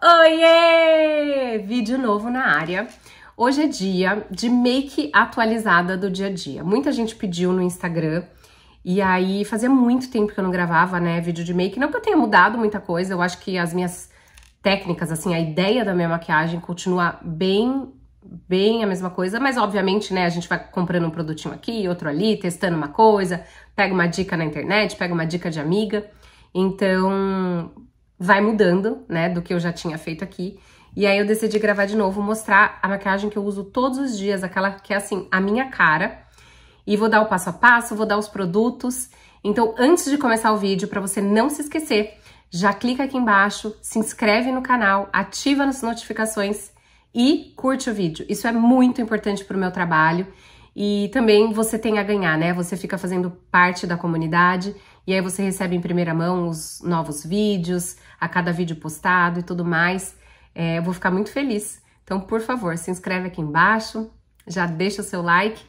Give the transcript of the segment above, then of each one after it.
Oiê! Vídeo novo na área. Hoje é dia de make atualizada do dia a dia. Muita gente pediu no Instagram e aí fazia muito tempo que eu não gravava, né, vídeo de make. Não que eu tenha mudado muita coisa, eu acho que as minhas técnicas, assim, a ideia da minha maquiagem continua bem bem a mesma coisa, mas obviamente, né, a gente vai comprando um produtinho aqui, outro ali, testando uma coisa, pega uma dica na internet, pega uma dica de amiga. Então, vai mudando, né, do que eu já tinha feito aqui. E aí eu decidi gravar de novo, mostrar a maquiagem que eu uso todos os dias, aquela que é assim, a minha cara. E vou dar o passo a passo, vou dar os produtos. Então, antes de começar o vídeo, para você não se esquecer, já clica aqui embaixo, se inscreve no canal, ativa as notificações e curte o vídeo. Isso é muito importante para o meu trabalho e também você tem a ganhar, né? Você fica fazendo parte da comunidade e aí você recebe em primeira mão os novos vídeos, a cada vídeo postado e tudo mais. É, eu vou ficar muito feliz. Então, por favor, se inscreve aqui embaixo, já deixa o seu like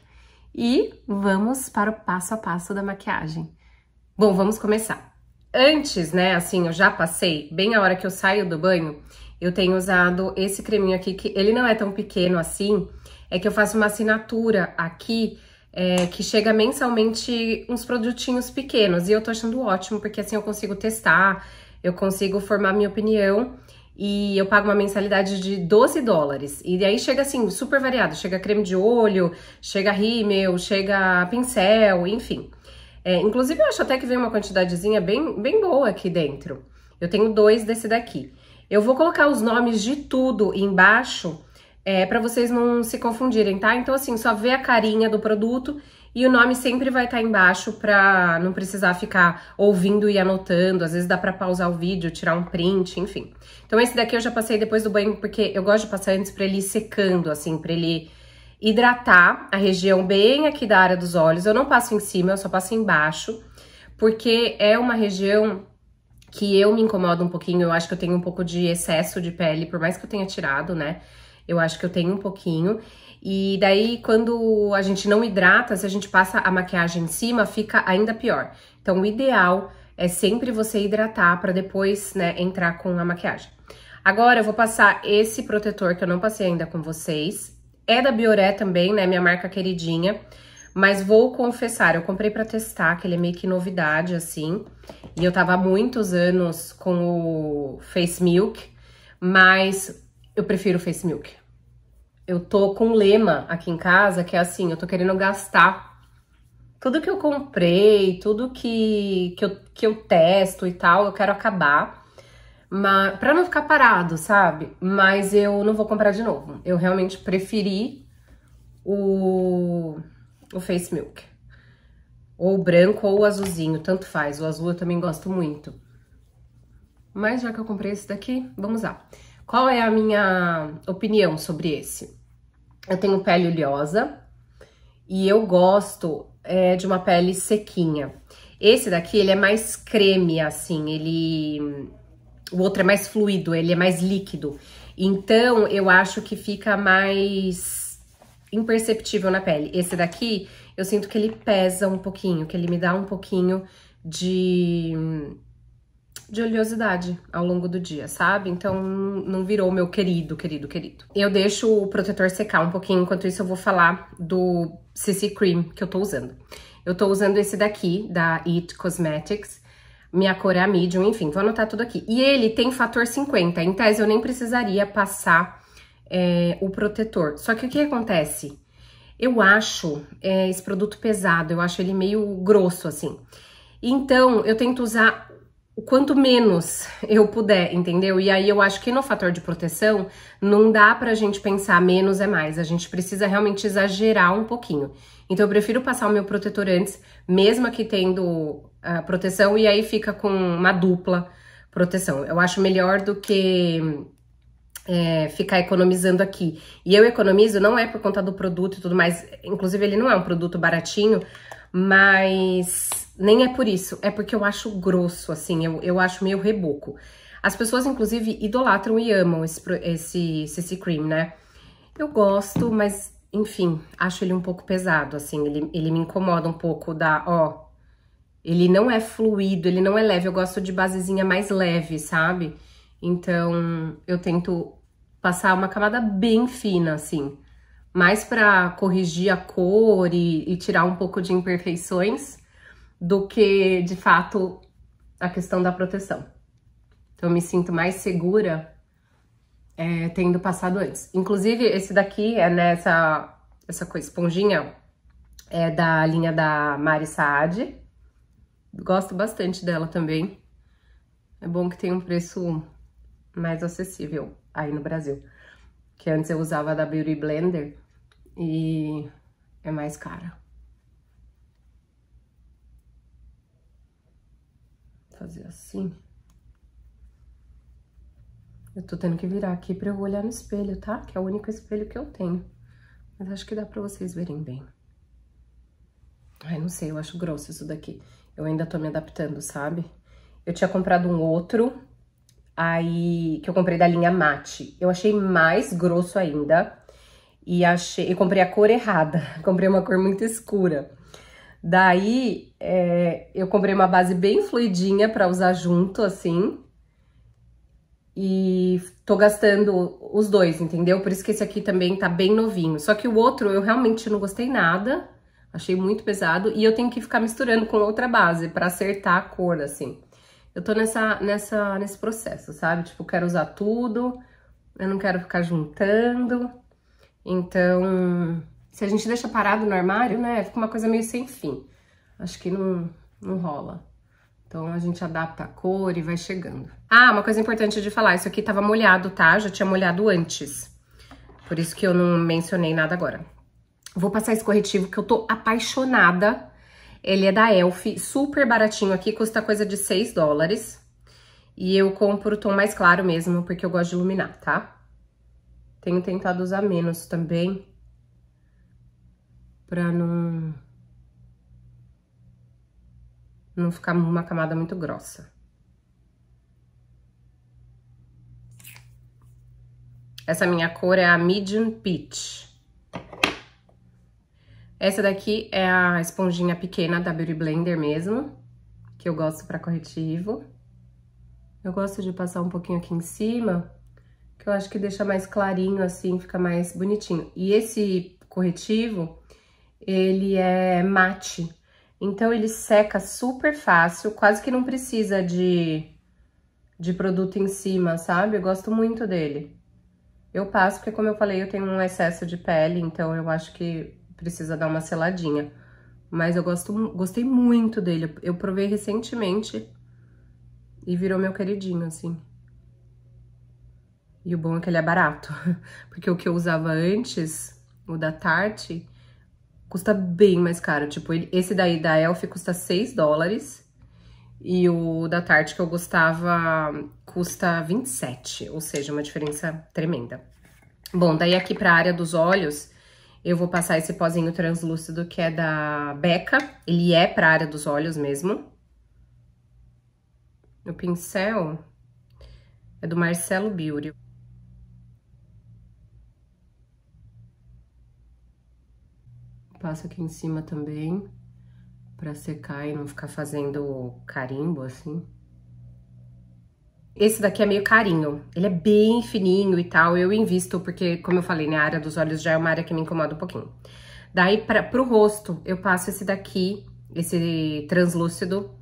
e vamos para o passo a passo da maquiagem. Bom, vamos começar. Antes, né, assim, eu já passei, bem a hora que eu saio do banho, eu tenho usado esse creminho aqui, que ele não é tão pequeno assim, é que eu faço uma assinatura aqui é, que chega mensalmente uns produtinhos pequenos. E eu tô achando ótimo, porque assim eu consigo testar, eu consigo formar minha opinião. E eu pago uma mensalidade de 12 dólares. E aí chega assim, super variado. Chega creme de olho, chega rímel, chega pincel, enfim. É, inclusive, eu acho até que vem uma quantidadezinha bem, bem boa aqui dentro. Eu tenho dois desse daqui. Eu vou colocar os nomes de tudo embaixo é, para vocês não se confundirem, tá? Então, assim, só vê a carinha do produto e o nome sempre vai estar tá embaixo para não precisar ficar ouvindo e anotando. Às vezes dá para pausar o vídeo, tirar um print, enfim. Então, esse daqui eu já passei depois do banho, porque eu gosto de passar antes para ele ir secando, assim, para ele hidratar a região bem aqui da área dos olhos. Eu não passo em cima, eu só passo embaixo, porque é uma região que eu me incomodo um pouquinho. Eu acho que eu tenho um pouco de excesso de pele, por mais que eu tenha tirado, né? Eu acho que eu tenho um pouquinho. E daí, quando a gente não hidrata, se a gente passa a maquiagem em cima, fica ainda pior. Então, o ideal é sempre você hidratar para depois, né, entrar com a maquiagem. Agora, eu vou passar esse protetor que eu não passei ainda com vocês. É da Bioré também, né, minha marca queridinha. Mas vou confessar, eu comprei para testar, que ele é meio que novidade, assim. E eu tava há muitos anos com o Face Milk, mas eu prefiro o Face Milk eu tô com um lema aqui em casa que é assim, eu tô querendo gastar tudo que eu comprei, tudo que, que, eu, que eu testo e tal, eu quero acabar. Mas, pra não ficar parado, sabe? Mas eu não vou comprar de novo. Eu realmente preferi o, o Face Milk. Ou branco ou azulzinho, tanto faz. O azul eu também gosto muito. Mas já que eu comprei esse daqui, vamos lá. Qual é a minha opinião sobre esse? Eu tenho pele oleosa e eu gosto é, de uma pele sequinha. Esse daqui, ele é mais creme, assim, ele... O outro é mais fluido, ele é mais líquido. Então, eu acho que fica mais imperceptível na pele. Esse daqui, eu sinto que ele pesa um pouquinho, que ele me dá um pouquinho de de oleosidade ao longo do dia, sabe? Então não virou meu querido, querido, querido. Eu deixo o protetor secar um pouquinho, enquanto isso eu vou falar do CC Cream que eu tô usando. Eu tô usando esse daqui, da It Cosmetics. Minha cor é a medium, enfim, vou anotar tudo aqui. E ele tem fator 50, em tese eu nem precisaria passar é, o protetor. Só que o que acontece? Eu acho é, esse produto pesado, eu acho ele meio grosso, assim. Então, eu tento usar o quanto menos eu puder, entendeu? E aí eu acho que no fator de proteção não dá pra gente pensar menos é mais, a gente precisa realmente exagerar um pouquinho. Então eu prefiro passar o meu protetor antes, mesmo aqui tendo a ah, proteção, e aí fica com uma dupla proteção. Eu acho melhor do que é, ficar economizando aqui. E eu economizo não é por conta do produto e tudo mais, inclusive ele não é um produto baratinho, mas nem é por isso, é porque eu acho grosso, assim, eu, eu acho meio reboco. As pessoas, inclusive, idolatram e amam esse, esse CC Cream, né? Eu gosto, mas, enfim, acho ele um pouco pesado, assim, ele, ele me incomoda um pouco da, ó, ele não é fluido, ele não é leve, eu gosto de basezinha mais leve, sabe? Então, eu tento passar uma camada bem fina, assim, mais pra corrigir a cor e, e tirar um pouco de imperfeições, do que de fato a questão da proteção. Então eu me sinto mais segura é, tendo passado antes. Inclusive, esse daqui é nessa essa coisa, esponjinha, é da linha da Mari Saad. Gosto bastante dela também. É bom que tem um preço mais acessível aí no Brasil. Que antes eu usava da Beauty Blender e é mais cara. fazer assim. Eu tô tendo que virar aqui pra eu olhar no espelho, tá? Que é o único espelho que eu tenho. Mas acho que dá pra vocês verem bem. Ai, não sei, eu acho grosso isso daqui. Eu ainda tô me adaptando, sabe? Eu tinha comprado um outro, aí que eu comprei da linha Mate. Eu achei mais grosso ainda. E achei, eu comprei a cor errada. Comprei uma cor muito escura. Daí é, eu comprei uma base bem fluidinha para usar junto, assim. E tô gastando os dois, entendeu? Por isso que esse aqui também tá bem novinho. Só que o outro eu realmente não gostei nada. Achei muito pesado. E eu tenho que ficar misturando com outra base para acertar a cor, assim. Eu tô nessa, nessa, nesse processo, sabe? Tipo, quero usar tudo. Eu não quero ficar juntando. Então, se a gente deixa parado no armário, né, fica uma coisa meio sem fim. Acho que não, não rola. Então a gente adapta a cor e vai chegando. Ah, uma coisa importante de falar, isso aqui tava molhado, tá? Já tinha molhado antes. Por isso que eu não mencionei nada agora. Vou passar esse corretivo que eu tô apaixonada. Ele é da Elf, super baratinho aqui, custa coisa de 6 dólares. E eu compro o tom mais claro mesmo, porque eu gosto de iluminar, tá? Tenho tentado usar menos também, para não não ficar uma camada muito grossa. Essa minha cor é a Medium Peach. Essa daqui é a esponjinha pequena da Beauty Blender mesmo, que eu gosto para corretivo. Eu gosto de passar um pouquinho aqui em cima, que eu acho que deixa mais clarinho assim, fica mais bonitinho. E esse corretivo, ele é mate. Então, ele seca super fácil, quase que não precisa de, de produto em cima, sabe? Eu gosto muito dele. Eu passo porque, como eu falei, eu tenho um excesso de pele, então eu acho que precisa dar uma seladinha. Mas eu gosto, gostei muito dele. Eu provei recentemente e virou meu queridinho, assim. E o bom é que ele é barato, porque o que eu usava antes, o da Tarte, custa bem mais caro. Tipo, esse daí da Elf custa 6 dólares. E o da Tarte que eu gostava custa 27, ou seja, uma diferença tremenda. Bom, daí aqui para a área dos olhos, eu vou passar esse pozinho translúcido que é da Becca. Ele é para a área dos olhos mesmo. O pincel é do Marcelo Beauty. Passo aqui em cima também, pra secar e não ficar fazendo carimbo, assim. Esse daqui é meio carinho, ele é bem fininho e tal, eu invisto, porque, como eu falei, né, a área dos olhos já é uma área que me incomoda um pouquinho. Daí, pra, pro rosto, eu passo esse daqui, esse translúcido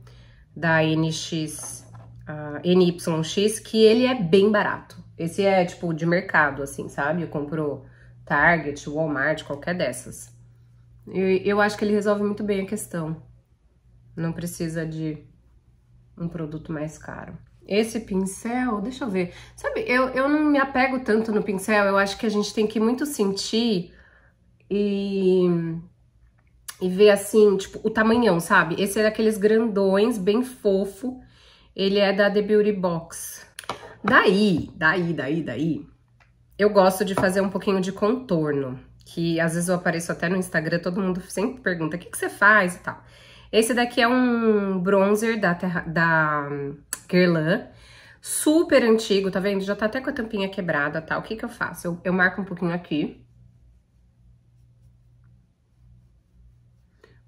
da NX, uh, NYX, que ele é bem barato. Esse é, tipo, de mercado, assim, sabe? Eu compro Target, Walmart, qualquer dessas. Eu, eu acho que ele resolve muito bem a questão. Não precisa de um produto mais caro. Esse pincel, deixa eu ver. Sabe, eu, eu não me apego tanto no pincel. Eu acho que a gente tem que muito sentir e, e ver, assim, tipo, o tamanhão, sabe? Esse é daqueles grandões, bem fofo. Ele é da The Beauty Box. Daí, daí, daí, daí, eu gosto de fazer um pouquinho de contorno que às vezes eu apareço até no Instagram, todo mundo sempre pergunta, o que, que você faz e tal. Esse daqui é um bronzer da, terra, da Guerlain, super antigo, tá vendo? Já tá até com a tampinha quebrada, tal. Tá? O que que eu faço? Eu, eu marco um pouquinho aqui.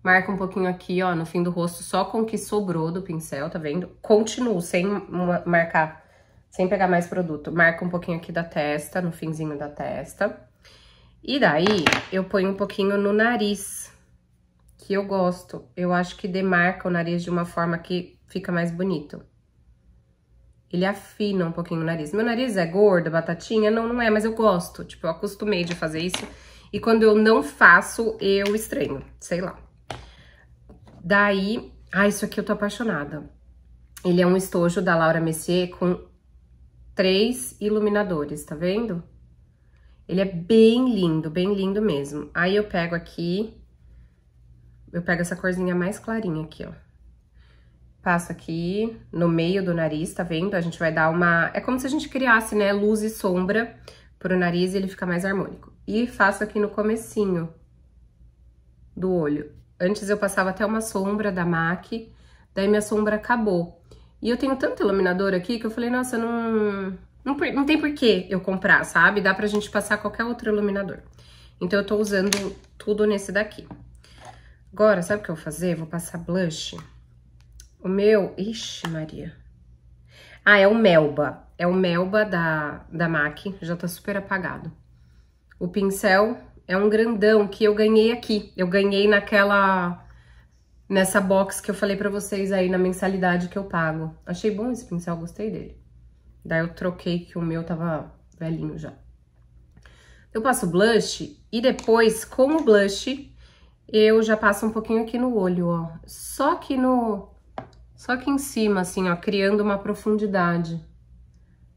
Marco um pouquinho aqui, ó, no fim do rosto, só com o que sobrou do pincel, tá vendo? Continuo sem marcar, sem pegar mais produto. Marco um pouquinho aqui da testa, no finzinho da testa. E daí, eu ponho um pouquinho no nariz, que eu gosto. Eu acho que demarca o nariz de uma forma que fica mais bonito. Ele afina um pouquinho o nariz. Meu nariz é gordo, batatinha? Não, não é, mas eu gosto. Tipo, eu acostumei de fazer isso. E quando eu não faço, eu estranho. Sei lá. Daí... Ah, isso aqui eu tô apaixonada. Ele é um estojo da Laura Messier com três iluminadores, tá vendo? Ele é bem lindo, bem lindo mesmo. Aí eu pego aqui, eu pego essa corzinha mais clarinha aqui, ó. Passo aqui no meio do nariz, tá vendo? A gente vai dar uma... É como se a gente criasse, né, luz e sombra pro nariz e ele fica mais harmônico. E faço aqui no comecinho do olho. Antes eu passava até uma sombra da MAC, daí minha sombra acabou. E eu tenho tanto iluminador aqui que eu falei, nossa, não não, não tem por que eu comprar, sabe? Dá pra gente passar qualquer outro iluminador. Então, eu tô usando tudo nesse daqui. Agora, sabe o que eu vou fazer? Vou passar blush. O meu... Ixi, Maria. Ah, é o Melba. É o Melba da, da MAC. Já tá super apagado. O pincel é um grandão que eu ganhei aqui. Eu ganhei naquela... Nessa box que eu falei pra vocês aí, na mensalidade que eu pago. Achei bom esse pincel, gostei dele. Daí eu troquei que o meu tava velhinho já. Eu passo blush e depois, com o blush, eu já passo um pouquinho aqui no olho, ó. Só que no... Só que em cima, assim, ó, criando uma profundidade.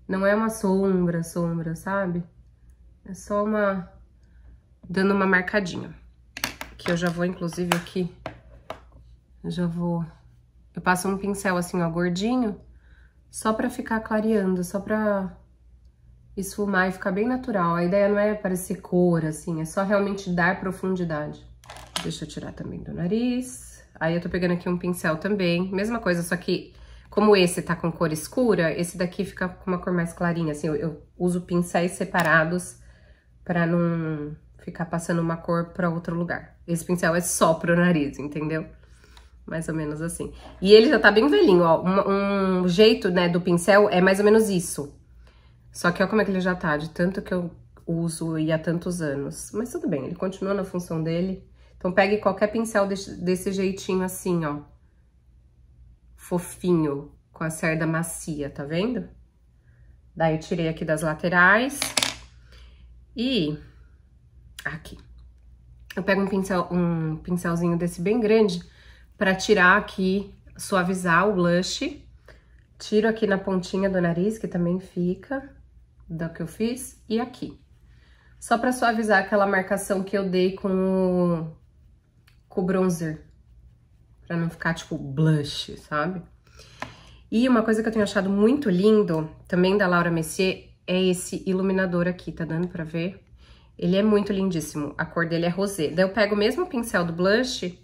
Não é uma sombra, sombra, sabe? É só uma... Dando uma marcadinha. Que eu já vou, inclusive, aqui... Eu já vou... Eu passo um pincel, assim, ó, gordinho só para ficar clareando, só para esfumar e ficar bem natural. A ideia não é parecer cor, assim, é só realmente dar profundidade. Deixa eu tirar também do nariz. Aí eu tô pegando aqui um pincel também, mesma coisa, só que como esse tá com cor escura, esse daqui fica com uma cor mais clarinha, assim, eu, eu uso pincéis separados pra não ficar passando uma cor pra outro lugar. Esse pincel é só pro nariz, entendeu? mais ou menos assim. E ele já tá bem velhinho, ó. Um, um, jeito, né, do pincel é mais ou menos isso. Só que ó como é que ele já tá, de tanto que eu uso e há tantos anos. Mas tudo bem, ele continua na função dele. Então, pegue qualquer pincel desse, desse jeitinho assim, ó. Fofinho, com a cerda macia, tá vendo? Daí, eu tirei aqui das laterais. E... Aqui. Eu pego um, pincel, um pincelzinho desse bem grande para tirar aqui, suavizar o blush. Tiro aqui na pontinha do nariz, que também fica, do que eu fiz, e aqui. Só para suavizar aquela marcação que eu dei com o, com o bronzer. Pra não ficar, tipo, blush, sabe? E uma coisa que eu tenho achado muito lindo, também da Laura Messier, é esse iluminador aqui, tá dando pra ver? Ele é muito lindíssimo, a cor dele é rosé. Daí eu pego o mesmo pincel do blush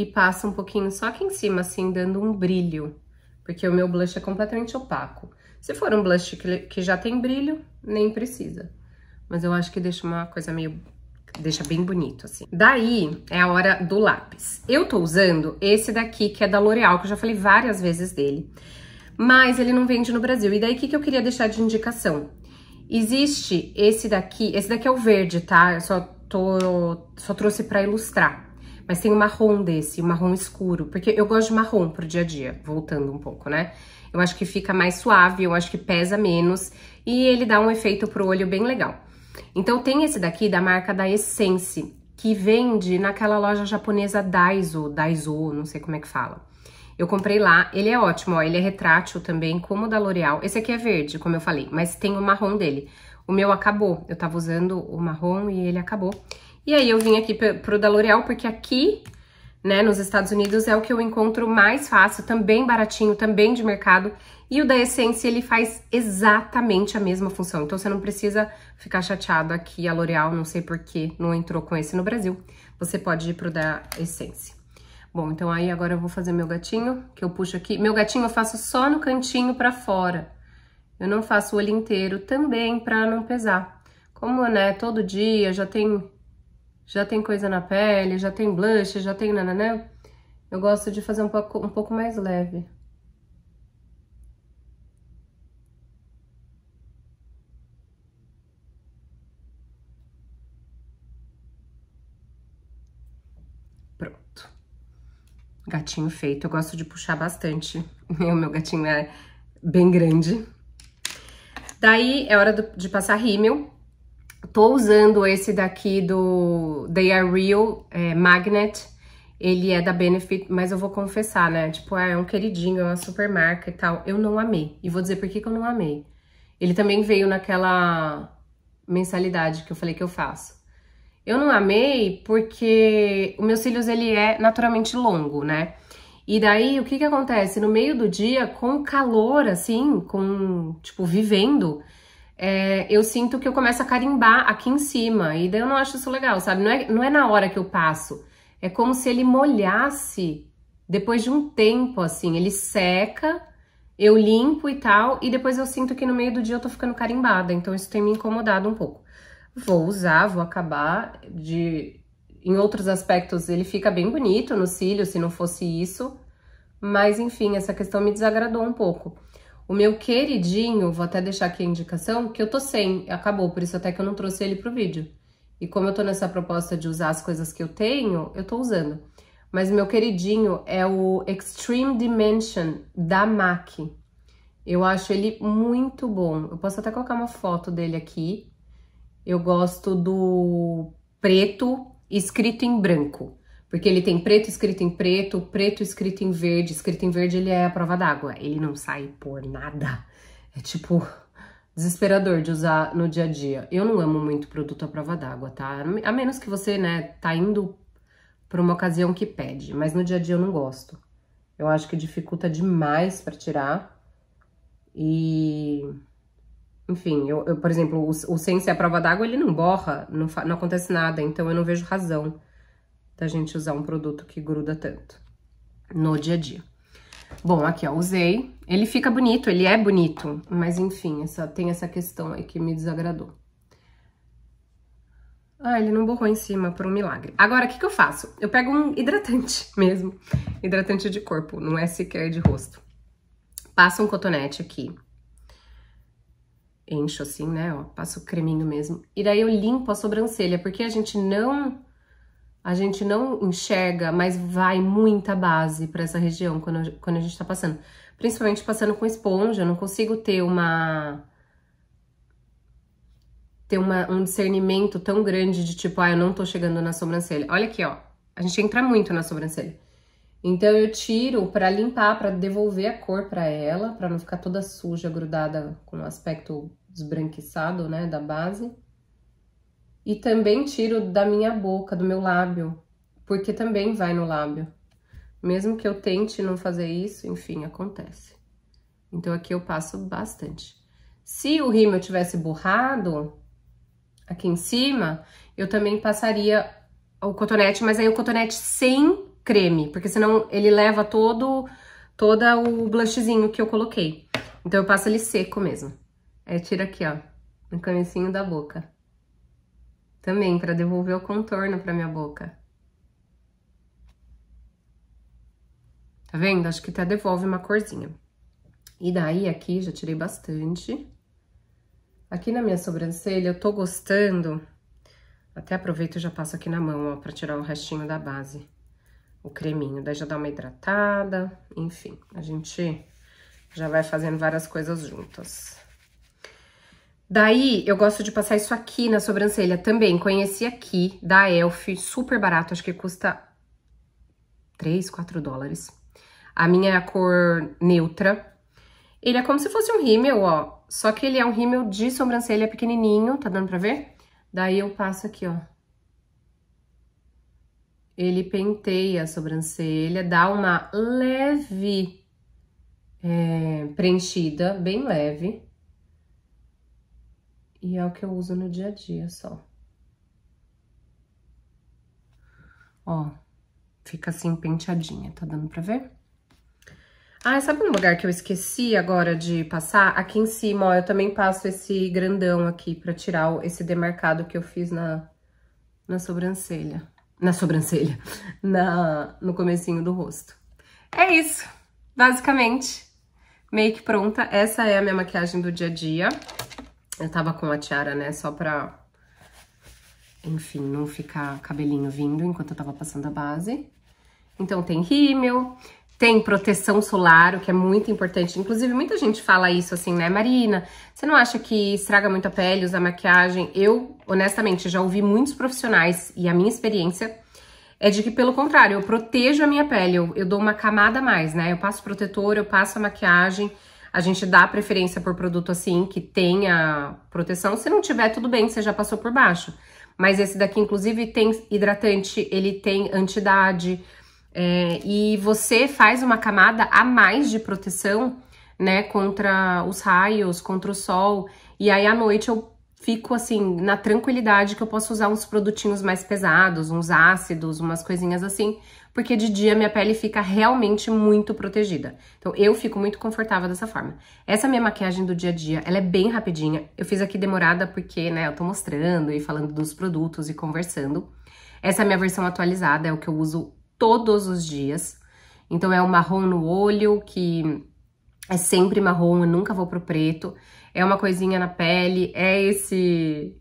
e passa um pouquinho só aqui em cima, assim, dando um brilho, porque o meu blush é completamente opaco. Se for um blush que, já tem brilho, nem precisa. Mas eu acho que deixa uma coisa meio... deixa bem bonito, assim. Daí, é a hora do lápis. Eu tô usando esse daqui, que é da L'Oreal, que eu já falei várias vezes dele. Mas ele não vende no Brasil. E daí, o que, que eu queria deixar de indicação? Existe esse daqui, esse daqui é o verde, tá? Eu só, tô, só trouxe pra ilustrar. Mas tem o marrom desse, o marrom escuro, porque eu gosto de marrom pro dia a dia, voltando um pouco, né? Eu acho que fica mais suave, eu acho que pesa menos e ele dá um efeito pro olho bem legal. Então tem esse daqui da marca da Essence, que vende naquela loja japonesa Daiso, Daiso, não sei como é que fala. Eu comprei lá, ele é ótimo, ó, ele é retrátil também, como o da L'Oreal. Esse aqui é verde, como eu falei, mas tem o marrom dele. O meu acabou, eu tava usando o marrom e ele acabou. E aí eu vim aqui pro da L'Oreal, porque aqui, né, nos Estados Unidos é o que eu encontro mais fácil, também baratinho, também de mercado. E o da Essence, ele faz exatamente a mesma função. Então você não precisa ficar chateado aqui, a L'Oreal, não sei por que não entrou com esse no Brasil. Você pode ir pro da Essence. Bom, então aí agora eu vou fazer meu gatinho, que eu puxo aqui. Meu gatinho eu faço só no cantinho pra fora. Eu não faço o olho inteiro também pra não pesar. Como, né, todo dia já tem já tem coisa na pele, já tem blush, já tem nananã, eu gosto de fazer um pouco, um pouco mais leve. Pronto. Gatinho feito. Eu gosto de puxar bastante. O meu gatinho é bem grande. Daí é hora de passar rímel. Tô usando esse daqui do They Are Real é, Magnet. Ele é da Benefit, mas eu vou confessar, né? Tipo, ah, é um queridinho, é uma super marca e tal. Eu não amei. E vou dizer por que, que eu não amei. Ele também veio naquela mensalidade que eu falei que eu faço. Eu não amei porque o meus cílios ele é naturalmente longo, né? E daí o que que acontece? No meio do dia, com calor assim, com tipo vivendo, é, eu sinto que eu começo a carimbar aqui em cima. E daí eu não acho isso legal, sabe? Não é, não é na hora que eu passo. É como se ele molhasse depois de um tempo, assim. Ele seca, eu limpo e tal. E depois eu sinto que no meio do dia eu tô ficando carimbada. Então isso tem me incomodado um pouco. Vou usar, vou acabar de... Em outros aspectos, ele fica bem bonito no cílio, se não fosse isso. Mas, enfim, essa questão me desagradou um pouco. O meu queridinho, vou até deixar aqui a indicação, que eu tô sem, acabou, por isso até que eu não trouxe ele pro vídeo. E como eu tô nessa proposta de usar as coisas que eu tenho, eu tô usando. Mas meu queridinho é o Extreme Dimension da MAC. Eu acho ele muito bom. Eu posso até colocar uma foto dele aqui. Eu gosto do preto escrito em branco. Porque ele tem preto escrito em preto, preto escrito em verde. Escrito em verde ele é a prova d'água. Ele não sai por nada. É tipo desesperador de usar no dia a dia. Eu não amo muito produto à prova d'água, tá? A menos que você, né, tá indo pra uma ocasião que pede. Mas no dia a dia eu não gosto. Eu acho que dificulta demais para tirar. E... Enfim, eu, eu por exemplo, o, o sense à é prova d'água, ele não borra, não, não acontece nada. Então eu não vejo razão da gente usar um produto que gruda tanto no dia a dia. Bom, aqui ó, usei. Ele fica bonito, ele é bonito, mas enfim, essa, tem essa questão aí que me desagradou. Ah, ele não borrou em cima, por um milagre. Agora, o que, que eu faço? Eu pego um hidratante mesmo, hidratante de corpo, não é sequer de rosto. Passo um cotonete aqui, encho assim, né, ó, passo o creminho mesmo. E daí eu limpo a sobrancelha, porque a gente não a gente não enxerga, mas vai muita base para essa região quando, quando a gente está passando. Principalmente passando com esponja, eu não consigo ter uma ter uma, um discernimento tão grande de tipo, ah, eu não tô chegando na sobrancelha. Olha aqui, ó. A gente entra muito na sobrancelha. Então eu tiro para limpar, para devolver a cor para ela, para não ficar toda suja, grudada com o um aspecto esbranquiçado, né, da base. E também tiro da minha boca, do meu lábio, porque também vai no lábio. Mesmo que eu tente não fazer isso, enfim, acontece. Então, aqui eu passo bastante. Se o rímel tivesse borrado aqui em cima, eu também passaria o cotonete, mas aí o cotonete sem creme, porque senão ele leva todo, toda o blushzinho que eu coloquei. Então, eu passo ele seco mesmo. É, tira aqui, ó, no camicinho da boca também para devolver o contorno para minha boca. Tá vendo? Acho que até devolve uma corzinha. E daí aqui já tirei bastante. Aqui na minha sobrancelha eu tô gostando, até aproveito e já passo aqui na mão, ó, para tirar o restinho da base, o creminho. Daí já dá uma hidratada, enfim, a gente já vai fazendo várias coisas juntas. Daí, eu gosto de passar isso aqui na sobrancelha também. Conheci aqui, da Elf, super barato, acho que custa 3, 4 dólares. A minha é a cor neutra. Ele é como se fosse um rímel, ó. Só que ele é um rímel de sobrancelha pequenininho, tá dando pra ver? Daí eu passo aqui, ó. Ele penteia a sobrancelha, dá uma leve é, preenchida, bem leve. E é o que eu uso no dia a dia só. Ó, fica assim penteadinha, tá dando pra ver? Ah, sabe um lugar que eu esqueci agora de passar? Aqui em cima, ó, eu também passo esse grandão aqui pra tirar esse demarcado que eu fiz na, na sobrancelha. Na sobrancelha. Na, no comecinho do rosto. É isso, basicamente. Make pronta. Essa é a minha maquiagem do dia a dia. Eu tava com a tiara, né, só pra, enfim, não ficar cabelinho vindo enquanto eu tava passando a base. Então tem rímel, tem proteção solar, o que é muito importante. Inclusive, muita gente fala isso assim, né, Marina? Você não acha que estraga muito a pele usar maquiagem? Eu, honestamente, já ouvi muitos profissionais e a minha experiência é de que, pelo contrário, eu protejo a minha pele, eu, eu dou uma camada a mais, né? Eu passo protetor, eu passo a maquiagem. A gente dá preferência por produto assim que tenha proteção. Se não tiver, tudo bem, você já passou por baixo. Mas esse daqui, inclusive, tem hidratante, ele tem antidade. É, e você faz uma camada a mais de proteção, né? Contra os raios, contra o sol. E aí à noite eu fico assim, na tranquilidade que eu posso usar uns produtinhos mais pesados, uns ácidos, umas coisinhas assim porque de dia minha pele fica realmente muito protegida. Então eu fico muito confortável dessa forma. Essa minha maquiagem do dia a dia, ela é bem rapidinha. Eu fiz aqui demorada porque, né, eu tô mostrando e falando dos produtos e conversando. Essa é a minha versão atualizada, é o que eu uso todos os dias. Então é o marrom no olho, que é sempre marrom, eu nunca vou pro preto. É uma coisinha na pele, é esse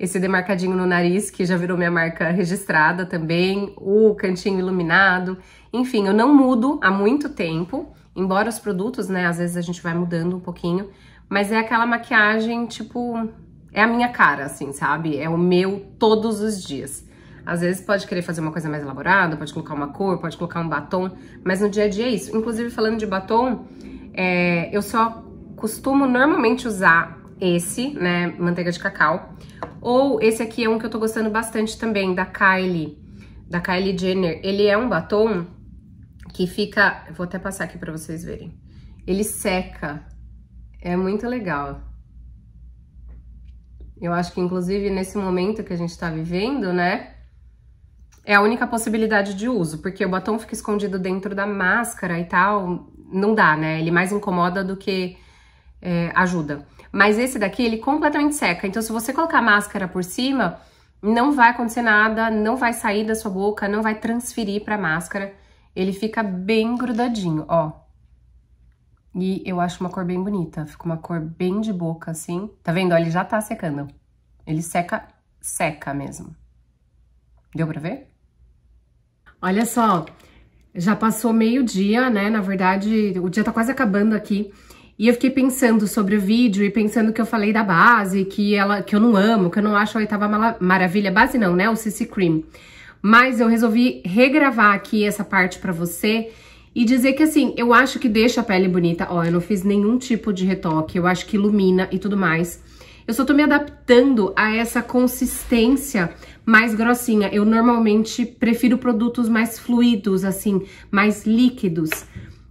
esse demarcadinho no nariz, que já virou minha marca registrada também, o cantinho iluminado. Enfim, eu não mudo há muito tempo, embora os produtos, né, às vezes a gente vai mudando um pouquinho, mas é aquela maquiagem, tipo, é a minha cara, assim, sabe? É o meu todos os dias. Às vezes pode querer fazer uma coisa mais elaborada, pode colocar uma cor, pode colocar um batom, mas no dia a dia é isso. Inclusive, falando de batom, é, eu só costumo normalmente usar esse, né, manteiga de cacau, ou esse aqui é um que eu tô gostando bastante também, da Kylie, da Kylie Jenner. Ele é um batom que fica... Vou até passar aqui pra vocês verem. Ele seca. É muito legal. Eu acho que, inclusive, nesse momento que a gente tá vivendo, né? É a única possibilidade de uso, porque o batom fica escondido dentro da máscara e tal. Não dá, né? Ele mais incomoda do que é, ajuda. Mas esse daqui, ele completamente seca. Então, se você colocar máscara por cima, não vai acontecer nada, não vai sair da sua boca, não vai transferir pra máscara. Ele fica bem grudadinho, ó. E eu acho uma cor bem bonita. Fica uma cor bem de boca, assim. Tá vendo? ele já tá secando. Ele seca, seca mesmo. Deu pra ver? Olha só, já passou meio dia, né? Na verdade, o dia tá quase acabando aqui. E eu fiquei pensando sobre o vídeo e pensando que eu falei da base, que ela que eu não amo, que eu não acho a oitava maravilha, base não, né? O CC Cream. Mas eu resolvi regravar aqui essa parte para você e dizer que assim, eu acho que deixa a pele bonita. Ó, eu não fiz nenhum tipo de retoque, eu acho que ilumina e tudo mais. Eu só tô me adaptando a essa consistência mais grossinha. Eu normalmente prefiro produtos mais fluidos, assim, mais líquidos.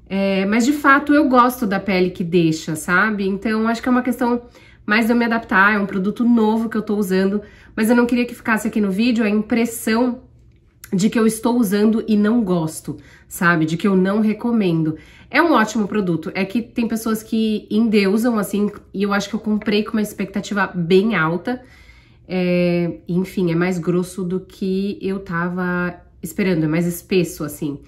É, mas de fato eu gosto da pele que deixa, sabe? Então acho que é uma questão mais de eu me adaptar, é um produto novo que eu tô usando, mas eu não queria que ficasse aqui no vídeo a impressão de que eu estou usando e não gosto, sabe? De que eu não recomendo. É um ótimo produto. É que tem pessoas que endeusam, assim, e eu acho que eu comprei com uma expectativa bem alta. É, enfim, é mais grosso do que eu tava esperando, é mais espesso, assim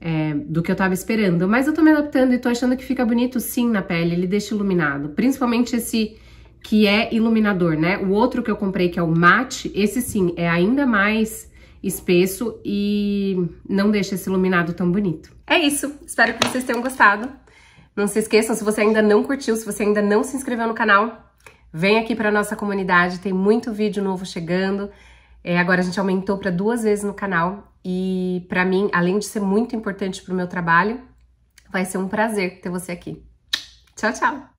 é, do que eu tava esperando. Mas eu tô me adaptando e tô achando que fica bonito sim na pele, ele deixa iluminado. Principalmente esse que é iluminador, né? O outro que eu comprei, que é o mate, esse sim, é ainda mais espesso e não deixa esse iluminado tão bonito. É isso, espero que vocês tenham gostado. Não se esqueçam, se você ainda não curtiu, se você ainda não se inscreveu no canal, vem aqui para nossa comunidade, tem muito vídeo novo chegando. É, agora a gente aumentou para duas vezes no canal e para mim, além de ser muito importante para o meu trabalho, vai ser um prazer ter você aqui. Tchau, tchau!